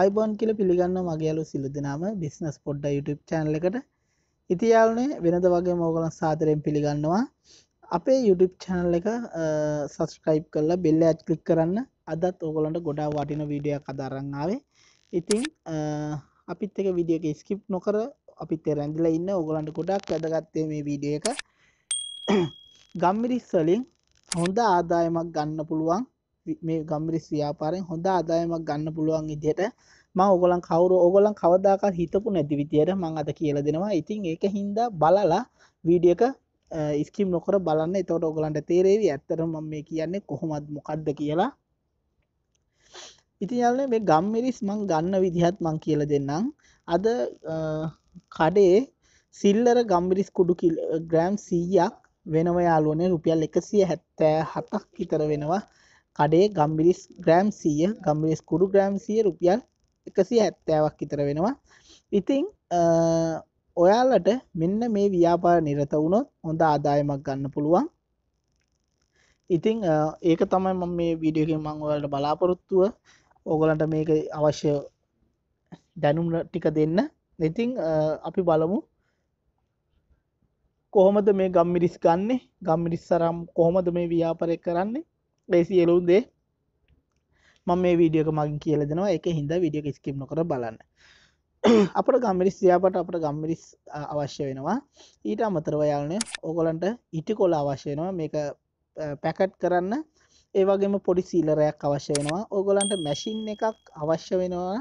අයිබෝන් කියල පිළිගන්න මගේයාලු සිලු දෙනාම බිස්නස් පොඩ්ඩ YouTube චැනල එකට ඉතියාලනේ වෙනද වගේ මෝගලන් සාතරයෙන් පිළිගන්නවා අපේ YouTube චැනල් එක සස්ක්‍රයිබ් කරලා බෙල්ල ඇත් කලික් කරන්න අදත් ඕගොලන්ට ගොඩා වටින වීඩිය කදරන්නාවේ ඉතිං අපිත් එක විඩියක ස්කිප් නොකර අපි තෙරැඳිල ඉන්න ඔගොලන්ට ගොඩක් වැදගත්තේ මේ වීඩිය එක ගම්මිරිස්සලින් හොඳ ආදායමක් ගන්න පුළුවන් මේ ගම්රිස් ව්‍යාපාරෙන් හොඳ ආදායමක් ගන්න පුළුවන් ඉදියට ම ඔගලන් කවරු ඔගලන් කවදාකත් හිතපු නැති විදියට මං අත කියල දෙෙනවා ඉතින් ඒක හින්දා බලලා වීඩියක ඉස්කම් නොකර බලන්න එතවට ඔගලන්ට තේරේවි ඇත්තර ම මේ කියන්නේ කොහොමත් මොකක්ද කියලා ඉතියල්ල මේ ගම්මිරිස් මං ගන්න විදිහත් මං කියල දෙන්නම් අද කඩේ සිල්ලර ගම්බිරිස් කුඩු ග්‍රෑම් සීයක් වෙනව යාලුවන රුපියල් එකසිය හැත්තෑ හතක් විතර වෙනවා කඩේ ගම්බිරිස් ග්‍රෑම් සීය ගම්බිරිස් කුඩු ග්‍රෑම් සිය රුපියල් එකසි ඇත්තෑවක් ඉතර වෙනවා ඉතිං ඔයාලට මෙන්න මේ ව්‍යාපාර නිරත වුණොත් හොඳ ආදායමක් ගන්න පුළුවන් ඉතිං ඒක තමයි ම මේ විඩියගෙන් මංවලට බලාපොරොත්තුව ඕගලන්ට මේක අවශ්‍ය දැනුම් ටික දෙන්න ඉතිං අපි බලමු කොහොමද මේ ගම්මිරිස් ගන්නේ ගම්මිරිස් සරම් කොහොමද මේ ව්‍යාපරය කරන්නේ ලේසි එලුන්දේ මම මේ වීඩියක මගින් කියල දෙනවා එක හිද විඩිය ස්කිම්න කර බලන්න අපට ගම්මිරිස් යාපට අපට ගම්මිරිස් අවශ්‍ය වෙනවා ඊට අමතරවයාලන ඕගොලන්ට ඉටි කොල අවශ්‍යයනවා මේක පැකට් කරන්න ඒවගේම පොඩි සීලරයක් අවශ්‍ය වෙනවා ඕගොලන්ට මැසින් එකක් අවශ්‍ය වෙනවා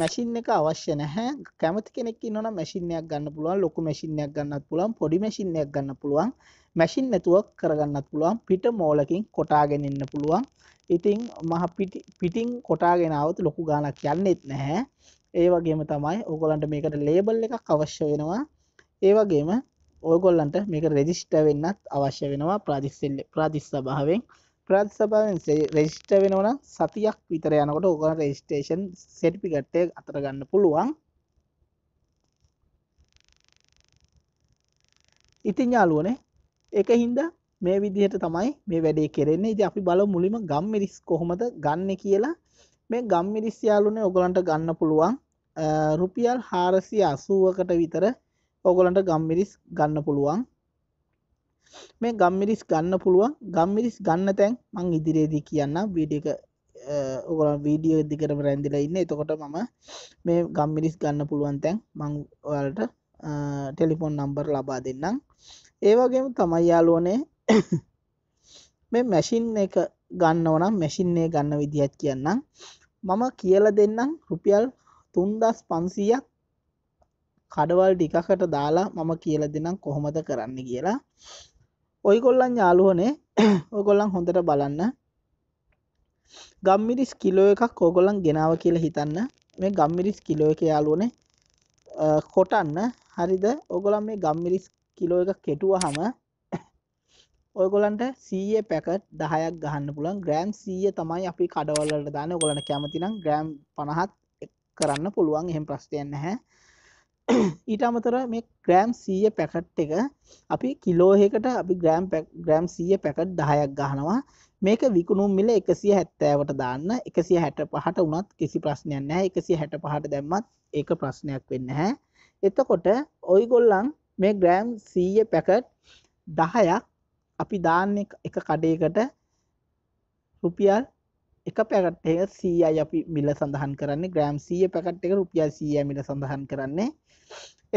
මැසින් එක අවශ්‍ය නැහැ කැමති කෙනෙක් නොන මැසිනයක් ගන්න පුළුවන් ලොකු මැසිනයක් ගන්න පුළුවන් පොඩි මැසිනයක් ගන්න පුළුවන් මැසින් නැතුව කරගන්නත් පුළුවන් පිට මෝලකින් කොටාගෙන ඉන්න පුළුවන් ඉතිං මහ පිටිං කොටාගෙනාවත් ලොකු ගානක් යන්නෙත් නැහැ ඒ වගේම තමයි ඕගොලන්ට මේකට ලේබල් එකක් අවශ්‍ය වෙනවා ඒ වගේම ඕගොල්ලන්ට මේක රෙජිස්ට වෙන්නත් අවශ්‍ය වෙනවා ප්‍රාතිස්සෙල්ල ප්‍රාතිස් සභාවෙන් රාජ සභාවෙන් රෙජිස්ට වෙනවන සතියක් විතර යනකොට ඕකන රෙජිස්ටේෂන් සෙටිපිකට්ටය අතර ගන්න පුළුවන් ඉතින් යාලුවනේ එක හින්දා මේ විදිහට තමයි මේ වැඩේ කෙරෙන්නේ ඉතින් අපි බලමු මුලින්ම ගම්මිරිස් කොහොමද ගන්න කියලා මේ ගම්මිරිස් යාළුනේ ඔයගලන්ට ගන්න පුළුවන් රුපියල් 480කට විතර ඔයගලන්ට ගම්මිරිස් ගන්න පුළුවන් මේ ගම්මිරිස් ගන්න පුළුවන් ගම්මිරිස් ගන්න තැන් මං ඉදිරියේදී කියන්න වීඩියක ඔගොලන් වීඩියෝ දිකරම රැඳිලා ඉන්න එතකොට මම මේ ගම්මිරිස් ගන්න පුළුවන් තැන් මං ඔයාලට ටෙලිෆොන් නම්බර් ලබා දෙන්නම් ඒවගේම තමයි යාලුවනේ මේ මැසින් එක ගන්න ඕනම් මැසින්නේ ගන්න විදිහත් කියන්නම් මම කියල දෙන්නම් රුපියල් තුන්දස් පන්සීයක් කඩවල් ඩිකකට දාලා මම කියල දෙනම් කොහොමද කරන්න කියලා ඔයිගොල්ලන් යාලුවනේ ඕගොල්ලන් හොඳට බලන්න ගම්මිරිස් කිලෝ එකක් ඕගොල්ලන් ගෙනාව කියලා හිතන්න මේ ගම්මිරිස් කිලෝ එක යාලුවනේ කොටන්න හරිද ඔගොලන් මේ ගම්මිරිස් කිලෝ එක කෙටුවහම ඔයගොලන්ට සීය පැකට් දහයක් ගහන්න පුළන් ග්‍රෑම් සීය තමයි අපි කඩවල්ලට දාන ඔගොලට කැමතිනම් ග්‍රෑම් පණහත් කරන්න පුළුවන් එහෙම ප්‍රශ්තියන්න හැ ඊට අමතර මේ ග්‍රෑම් සීය පැකට් එක අපි කිලෝහකට අපි ග්‍රෑම් ග්‍රෑම් සීය පැකට් දහයක් ගහනවා මේක විකුණුම් මිල එකසිය හැත්තෑවට දාන්න එකසිය හැට පහට වනත් කිසි ප්‍රශ්නයක් නෑ එකසිය හැට පහට දැම්මත් ඒක ප්‍රශ්නයක් වෙන්න හැ එතකොට ඔයිගොල්ලන් මේ ග්‍රෑම් සීය පැකට් දහයක් අපි දාන්න එක කඩයකට රුපියල් එක පැකට්ට සීයයි අපි මිල සඳහන් කරන්නේ ග්‍රෑම් සීය පැකට් එක රුපියා සීය මිල සඳහන් කරන්නේ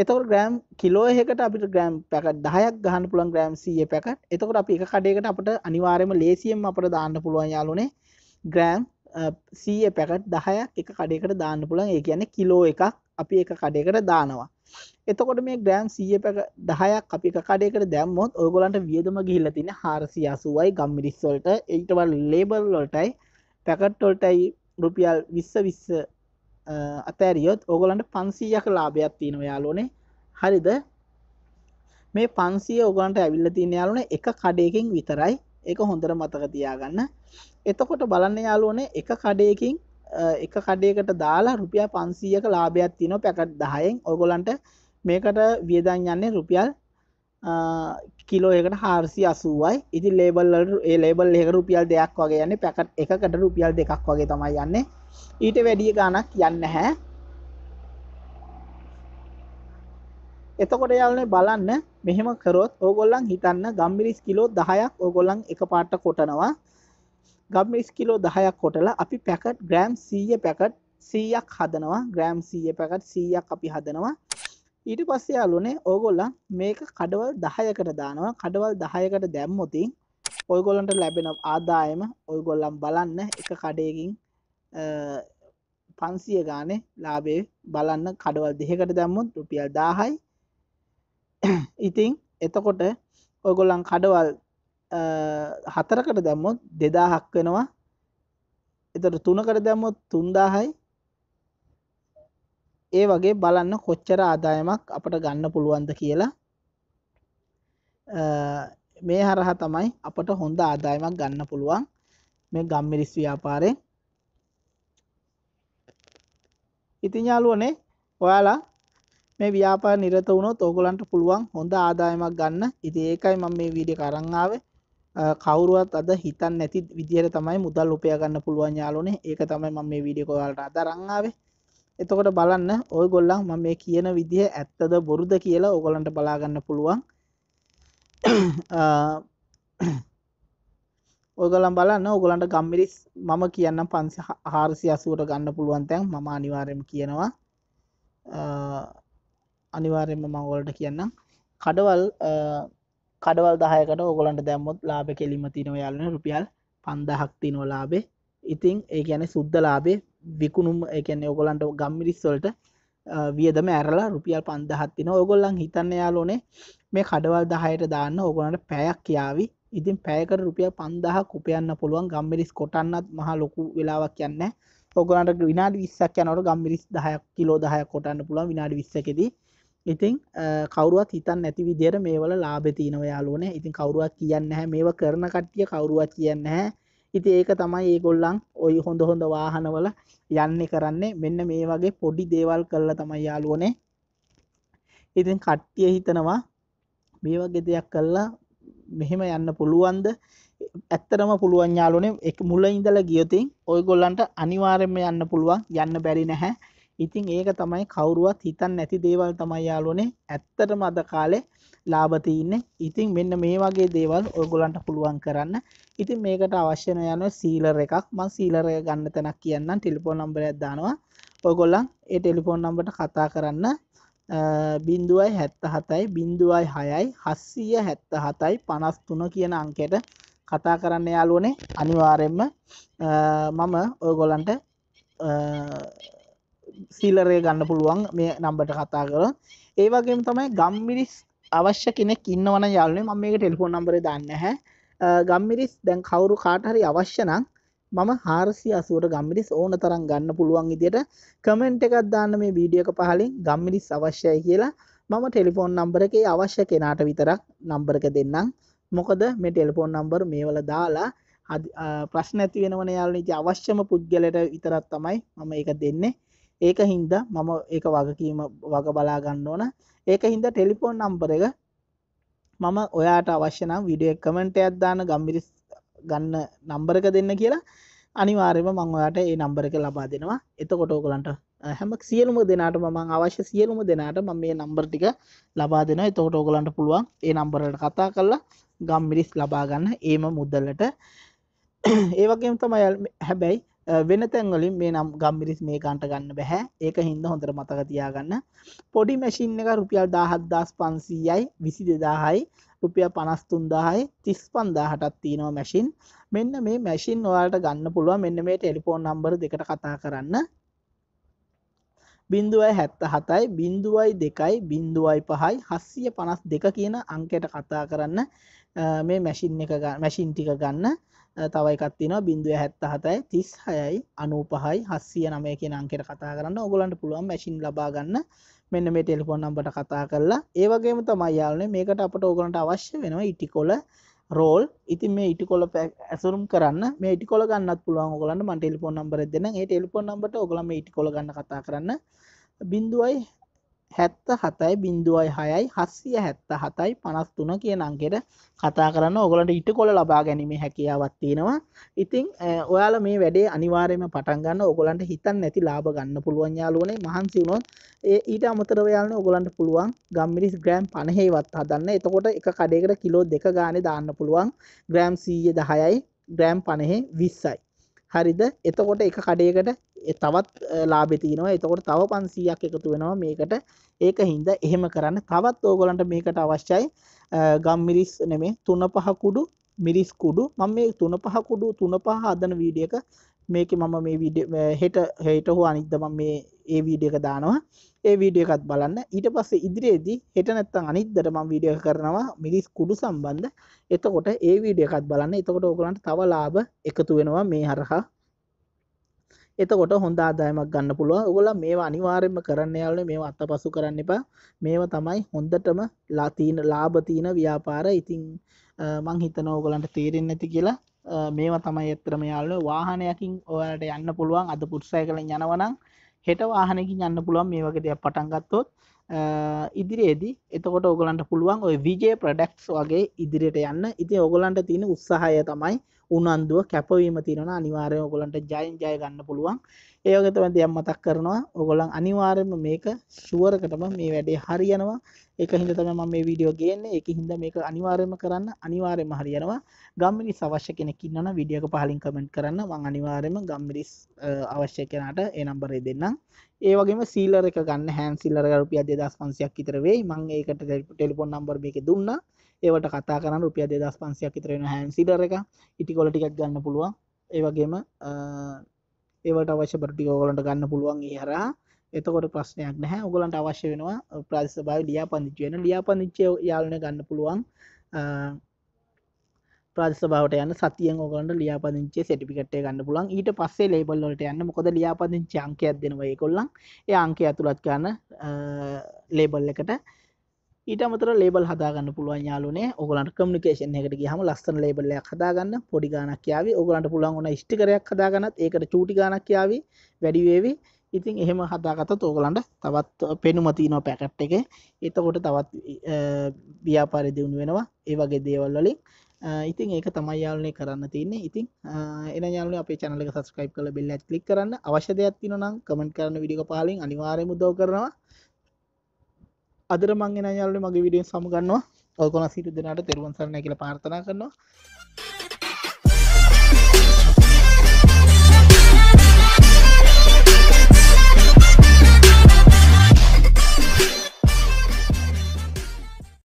එතවට ග්‍රෑම් කිලෝ එකට අපිට ග්‍රෑම් පැකට් දහයක් ගහන්න පුළන් ග්‍රෑම් සීය පැකට් එතකොට අපි එක කඩයකට අපට අනිවාරයම ලේසියම් අපට දාන්න පුළුවන් යාලුනේ ග්‍රෑම් සීය පැකට් දහයක් එක කඩයකට දාන්න පුළන් ඒ කියන්නේ කිලෝ එකක් අපි එක කඩයකට දානවා එතකොට මේ ග්‍රෑම් සිය පැක දහයක් අපි කඩයකට දැම්මොත් ඔයගොලන්ට වියදම ගිහිල්ල තින හාරසියාසුවයි ගම්මිරිස්වලට ඒටවල් ලේබල් ලොටයි පැකට්ටොල්ටයි රුපියල් විස්ස විස්ස අතෑරියොත් ඔගොලන්ට පන්සීයක ලාභයක් තියෙන යාලෝනේ හරිද මේ පන්සිය ඔගන්ට ඇවිල්ල තියෙන යාලුන එක කඩයකින් විතරයි එක හොඳර මතක තියාගන්න එතකොට බලන්න යාලුවනේ එක කඩයකින් එක කඩයකට දාලා රුපියල් පන්සීයක ලාභයක් තිනො පැකට් දහයෙන් ඔගොලන්ට මේකට වියදන් යන්නේ රුපියල් කිලෝ එකට හාරසි අසුවයි ඉති ලේබල්ලට ඒ ලේබල් එක රුපියල් දෙයක් වගේ යන්නේ පැකට් එකකට රුපියල් දෙකක් වගේ තමයි යන්න ඊට වැඩිය ගානක් යන්න හැ එතකොට යාලනේ බලන්න මෙහෙම කරොත් ඕගොල්ලන් හිතන්න ගම්මිරිස් කිලෝ දහයක් ඕගොල්ලන් එක පාට කොටනවා ගම්මිරිස් කිලෝ දහයක් කොටලා අපි පැකට් ග්‍රෑම් සීය පැකට් සීයක් හදනවා ග්‍රෑම් සීය පැකට් සීයක් අපි හදනවා ඊට පස්සේ අලුනේ ඕගොල්ලන් මේක කඩවල් දහයකට දානවා කඩවල් දහයකට දැම්මොතින් ඔයගොලන්ට ලැබෙන ආදායම ඔයගොල්ලම් බලන්න එක කඩයකින් පන්සිය ගානේ ලාබේ බලන්න කඩවල් දෙහකට දැම්මුත් රුපියල් දාහයි ඉතිං එතකොට ඔයගොල්ලන් කඩවල් හතරකට දැම්මුත් දෙදාහක් වෙනවා එතට තුනකට දැම්මුත් තුන්දාහයි ඒ වගේ බලන්න කොච්චර ආදායමක් අපට ගන්න පුළුවන්ද කියලා මේ හරහ තමයි අපට හොඳ ආදායමක් ගන්න පුළුවන් මේ ගම්මිරිස් ව්‍යාපාරෙන් ඉතින් යාළුවනේ ඔයාලා මේ ව්‍යාපාර නිරත වුණොත් ඕගොල්ලන්ට පුළුවන් හොඳ ආදායමක් ගන්න. ඉතින් ඒකයි මම මේ වීඩියෝ කරන් ආවේ. කවුරුවත් අද හිතන්නේ නැති විදිහට තමයි මුදල් උපයා ගන්න පුළුවන් යාළුවනේ. ඒක තමයි මම මේ වීඩියෝ එක ඔයාලට අද අරන් ආවේ. එතකොට බලන්න ඔයගොල්ලන් මම මේ කියන විදිහ ඇත්තද බොරුද කියලා ඔගොලන්ට බලාගන්න පුළුවන් ඔගලම් බලන්න ඔගොලන්ට ගම්මිරිස් මම කියන්න පන්සි හාරසි අසුවට ගන්න පුළුවන් තැන් මම අනිවාරයම කියනවා අනිවාරයම මංගොලට කියන්නම් කඩවල් කඩවල් දහයකට ඔගොලන්ට දැම්මොත් ලාබ කෙලිම තිනව යාලන රුපියල් පන්දහක් තිනෝ ලාබේ ඉතිං ඒ ගැන සුද්ද ලාබේ විකුණුම් එකන ඔගොලන්ට ගම්මිරිස්වලට වියදම ඇරලා රුපියල් පන්දහත්තින ඔගොල්ලන් හිතන්න යාලෝනේ මේ කඩවල් දහයට දාන්න ඔගොලන්ට පැයක් කියාවි ඉතින් පෑකට රුපිය පන්දහ කුපයන්න පුළුවන් ගම්මිරිස් කොටන්නත් මහා ලොකු වෙලාවක් යන්න ඔගොලන්ට විනාඩි විස්සක් යනට ගම්මිරිස් දහයක් කිලෝ දහය කොටන්න පුළුවන් විනාඩි විස්සකෙදී ඉතිං කවරුවත් හිතන් නැති විදිර මේවල ලාබෙතිනව යාලුවනේ ඉතින් කවරුවත් කියන්න හැ මේවා කරන කට්ටිය කවරුවත් කියන්න හැ ඉති ඒක තමයි ඒගොල්ලන් ඔය හොඳ හොඳ වාහනවල යන්න කරන්නේ මෙන්න මේ වගේ පොඩි දේවල් කරල තමයි යාලුවනේ ඉතින් කට්ටිය හිතනවා මේ වගේ දෙයක් කල්ලා මෙහෙම යන්න පුළුවන්ද ඇත්තරම පුළුවන් යාලුනේ එක මුල ඉඳල ගියොතින් ඔය ගොල්ලන්ට අනිවාරෙන්ම යන්න පුළුවන් යන්න බැරි නැහැ ඉතින් ඒක තමයි කවුරුවත් හිතන් නැති දේවල් තමයි යාලුවනේ ඇත්තටම අද කාලේ ලාබතියන්නේ ඉතින් මෙන්න මේ වගේ දේවල් ඔයගොලන්ට පුළුවන් කරන්න ඉතින් මේකට අවශ්‍යන යන සීලර එකක් මං සීලරය ගන්න තැනක් කියන්න ටෙලිපෝන් නම්බරයක් දානවා ඔයගොල්ලන් ඒ ටෙලිෆෝන් නම්බට කතා කරන්න බින්දුවයි හැත්ත හතයි බින්දුවයි හයයි හස්සීය හැත්ත හතයි පනස්තුන කියන අංකෙට කතා කරන්න යාලුවනේ අනිවාරෙන්ම මම ඔයගොලන්ට සිල්ලරය ගන්න පුළුවන් මේ නම්බට කතා කර ඒවගේ තමයි ගම්මිරිස් අවශ්‍ය කෙනෙක් ඉන්නවන යාලනේ මම මේක ටෙලිෆෝන් නම්බර දන්න හැ ගම්මිරිස් දැන් කවුරු කාටහරි අවශ්‍යනං මම හාරසි අසුවට ගම්මිරිස් ඕන තරම් ගන්න පුළුවන් ඉදියට කමෙන්ට් එකත් දාන්න මේ වීඩියක පහලින් ගම්මිරිස් අවශ්‍යය කියලා මම ටෙලිෆෝන් නම්බර එකේ අවශ්‍ය කෙනාට විතරක් නම්බරක දෙන්නම් මොකද මේ ටෙලිෆෝන් නම්බර් මේවල දාලා ප්‍රශ්න ඇති වෙනවන යාලනට අවශ්‍යම පුද්ගලට විතරත් තමයි මම එක දෙන්නේ ඒක හින්දා මම ඒක වගකීම වග බලා ගන්න ඕන ඒක හින්දා ටෙලිෆෝන් නම්බර එක මම ඔයාට අවශ්‍ය නම් විඩිය කමෙන්ට අදදාන ගම්බිරිස් ගන්න නම්බරක දෙන්න කියලා අනිවාර්යම මං ඔයාට ඒ නම්බර එක ලබා දෙනවා එතකොට ඔයගලන්ට හැම සියලුම දෙනාට මම අවශ්‍ය සියලුම දෙනාට මම මේ නම්බර ටික ලබා දෙනවා එතකොට ඔයගලන්ට පුළුවන් ඒ නම්බරට කතා කරලා ගම්බිරිස් ලබා ගන්න ඒම මුදලට ඒ වගේම තමයි හැබැයි වෙන තැන්වලින් මේ නම් ගම්මිරිස් මේ ගන්ට ගන්න බැහැ ඒක හින්ද හොඳර මතක තියාගන්න පොඩි මැසින් එක රුපියල් දාහත්දස් පන්සීයයි විසි දෙදාහයි රුපිය පනස්තුන්දාහයි තිස් පන්දාහටත් තියෙනවා මැසින් මෙන්න මේ මැසින් ඔයාට ගන්න පුළුව මෙන්න මේ ටෙලිෆෝන් නම්බර දෙකට කතා කරන්න බින්දුවයි හැත්ත හතයි බින්දුවයි දෙකයි බින්දුවයි පහයි හස්සිය පනස් දෙක කියන අංකයට කතා කරන්න මේ මැසින් එක මැසින් ටික ගන්න තවයිකත්තින බින්දුව හැත්ත හතයි තිස් හයයි අනූපහයි හස්සිය නමය කියෙන අංකෙට කතා කරන්න ඔගොලන්ට පුළුවන් මැසින් ලබාගන්න මෙන්න මේ ටෙල්ෆොන් නම්බට කතා කරලා ඒවගේම තමයි යාලනේ මේකට අපට ඕගලන්ට අවශ්‍ය වෙනවා ඉටිකොල රෝල් ඉතින් මේ ඉටි කොල ඇසුරුම් කරන්න මේ ඉටි කොල ගන්න පුළුවන් ඔගලන්න මට ටෙලිපොන් නම්බර දෙන්න ඒ ටෙලිපොන් නම්බට ඔගලම ඉටි කොල ගන්න කතා කරන්න බිඳුවයි හැත්ත හතයි බින්දුවයි හයයි හස්සිය හැත්ත හතයි පනස්තුන කියන අංකෙට කතා කරන්න ඔගලට ඉට කොල ලබා ගැනීම හැකියාවත් තියෙනවා ඉතිං ඔයාල මේ වැඩේ අනිවාරයම පටන්ගන්න ඔගොලන්ට හිතන් නැති ලාබ ගන්න පුළුවන් යාලුවනේ මහන්සි වුණොත් ඊට අමතරවයාලන ඔගොලන්ට පුළුවන් ගම්මිරිස් ග්‍රෑම් පණහෙවත් හදන්න එතකොට එක කඩේකට කිලෝ දෙක ගාන දාන්න පුළුවන් ග්‍රෑම් සීය දහයයි ග්‍රෑම් පණහෙ විස්සයි හරිද එතකොට එක කඩයකට තවත් ලාබෙතිනවා එතකොට තව පන්සීයක් එකතු වෙනවා මේකට ඒක හින්ද එහෙම කරන්න තවත් ඕගොලන්ට මේකට අවශ්‍යයි ගම්මිරිස් නෙමේ තුන පහකුඩු මිරිස් කුඩු මම මේ තුන පහ කුඩු තුන පහ හදන වීඩියක මේක මම මේ විඩ හෙට හෙට හෝ අනිද්ද මම මේ ඒ වීඩියක දානවා ඒ වීඩිය එකත් බලන්න ඊට පස්සේ ඉදිරියේදී හෙට නැත්තම් අනිද්දට මම වීඩියෝ කරනවා මිරිස් කුඩු සම්බන්ධ එතකොට ඒ වීඩියෝ එකත් බලන්න එතකොට ඕගලන්ට තව ලාභ එකතු වෙනවා මේ හරහා එතකොට හොඳ ආදායමක් ගන්න පුළුව ඔගොල මේ අනිවාරෙන්ම කරන්න යාල මේ අත්ත පසු කරන්න එපා මේව තමයි හොඳටම ලාතිීන ලාබතිීන ව්‍යාපාර ඉතිං මං හිතන ඕගලන්ට තේරෙන් නැති කියලා මේවා තමයි එත්‍රම යාල වාහනයකින් ඔයාලට යන්න පුළුවන් අද පුටසය කළ යනවනම් හෙට වාහනකින් යන්න පුළුවන් මේ වගේ දෙයක් පටන්ගත්තොත් ඉදිරියේදී එතකොට ඔගලන්ට පුළුවන් ඔය විජය ප්‍රඩක්ස් වගේ ඉදිරියට යන්න ඉති ඔගලන්ට තියෙන උත්සාහය තමයි උනන්දුව කැපවීම තියෙනවා අනිවාර්යයෙන් ඔයගලන්ට ජයෙන් ජය ගන්න පුළුවන් ඒ වගේ තමයි දැන් මතක් කරනවා ඔයගලන් අනිවාර්යයෙන්ම මේක ෂුවරකටම මේ වැඩේ හරියනවා ඒක හින්දා තමයි මම මේ වීඩියෝ ගේන්නේ ඒක හින්දා මේක අනිවාර්යයෙන්ම කරන්න අනිවාර්යයෙන්ම හරියනවා ගම්මිරිස් අවශ්‍ය කෙනෙක් ඉන්නවනම් වීඩියෝ එක පහලින් කමෙන්ට් කරන්න මම අනිවාර්යයෙන්ම ගම්මිරිස් අවශ්‍ය කෙනාට ඒ නම්බරේ දෙන්නම් ඒ වගේම සීලර් එක ගන්න හෑන් සීලර් එක රුපියල් 2500ක් විතර වෙයි මම ඒකට ටෙලිෆෝන් නම්බර් මේකේ දුන්නා ඒවට කතා කරන්න රුපිය දෙදස් පන්සියක් විතරෙන හැන්සිඩර එක ඉටිකොල ටිකක් ගන්න පුළුවන් ඒවගේම ඒවට අවශ්‍ය පටි ඕගලන්ට ගන්න පුළුවන් හර එතකොට ප්‍රශ්නයක් නැහැ ඔගලන්ට අවශ්‍ය වෙනවා ප්‍රදේශ භාව ලියා පදිච්ච වෙන ලියා පදිච්ච යාලන ගන්න පුළුවන් ප්‍රදේශභාවට යන සතියෙන් ඔගලන්ට ලියාපදිංචි සටිපිකට්ය ගන්න පුලන් ඊට පස්සේ ලේබල් වලට යන්න මොකද ලියාපදිංචි අංකයක් දෙනවා ඒකොල්ලන් ඒ අංකය ඇතුළත් ගන්න ලේබල් එකට ඊට අමතර ලේබල් හදාගන්න පුළුවන් යාලුනේ ඔගලන් කමිකේෂන් එකට හම ලස්සන ලේබල්ලයක් හදාගන්න පොඩි ගානක් කියාව ඔගලන්ට පුළන් ඕන ෂ්ටිකරයක් හදාගන්නත් ඒකට චූටි ගානක් කියාව වැඩිවේවි ඉතින් එහෙම හදාගතත් ඕගලන්ට තවත් පෙනුමතිනෝ පැකට් එක එතකොට තවත් ව්‍යාපාරය දියුණු වෙනවා ඒ වගේ දේවල්වලින් ඉතින් ඒක තමයි යාලනේ කරන්න තියන්නේ ඉතින් එන යාලනේ අපේ channel එක subscribe කරලා bell එක click කරන්න අවශ්‍ය දෙයක් තියෙනවා නම් comment කරන්න video එක පහලින් අනිවාර්යයෙන්ම උදව් කරනවා අදර මංගෙන යාලු මගේ විඩියෙන් සමුගන්නවා ඔකොන සිට දෙනට තෙරුවන් සරණ කියල පාර්ථනා කරනවා